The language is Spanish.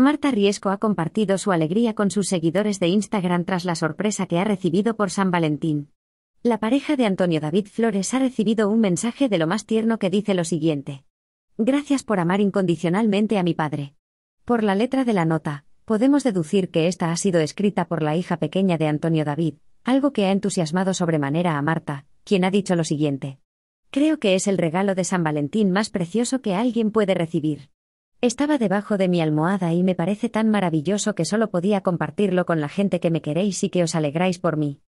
Marta Riesco ha compartido su alegría con sus seguidores de Instagram tras la sorpresa que ha recibido por San Valentín. La pareja de Antonio David Flores ha recibido un mensaje de lo más tierno que dice lo siguiente. Gracias por amar incondicionalmente a mi padre. Por la letra de la nota, podemos deducir que esta ha sido escrita por la hija pequeña de Antonio David, algo que ha entusiasmado sobremanera a Marta, quien ha dicho lo siguiente. Creo que es el regalo de San Valentín más precioso que alguien puede recibir. Estaba debajo de mi almohada y me parece tan maravilloso que solo podía compartirlo con la gente que me queréis y que os alegráis por mí.